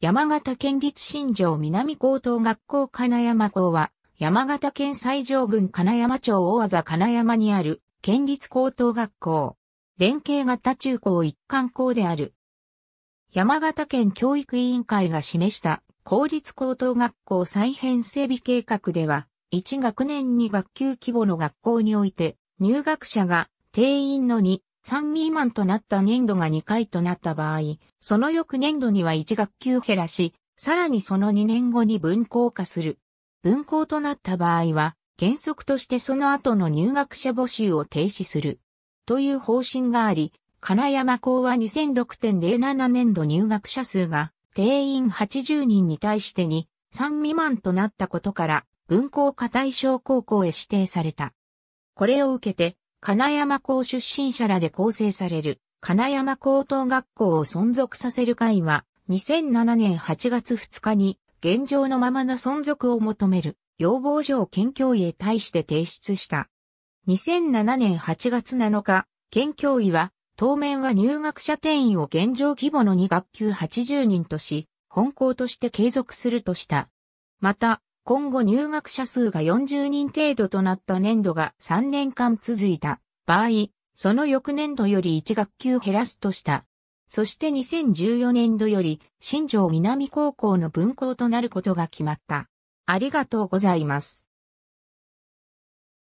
山形県立新城南高等学校金山校は、山形県西条郡金山町大技金山にある県立高等学校。連携型中高一貫校である。山形県教育委員会が示した公立高等学校再編整備計画では、1学年に学級規模の学校において、入学者が定員の2、3未満となった年度が2回となった場合、その翌年度には1学級減らし、さらにその2年後に分校化する。分校となった場合は、原則としてその後の入学者募集を停止する。という方針があり、金山校は2006.07年度入学者数が定員80人に対して2、3未満となったことから、分校化対象高校へ指定された。これを受けて、金山校出身者らで構成される金山高等学校を存続させる会は2007年8月2日に現状のままの存続を求める要望書を県教委へ対して提出した。2007年8月7日、県教委は当面は入学者定員を現状規模の2学級80人とし、本校として継続するとした。また、今後入学者数が40人程度となった年度が3年間続いた場合、その翌年度より1学級減らすとした。そして2014年度より新庄南高校の分校となることが決まった。ありがとうございます。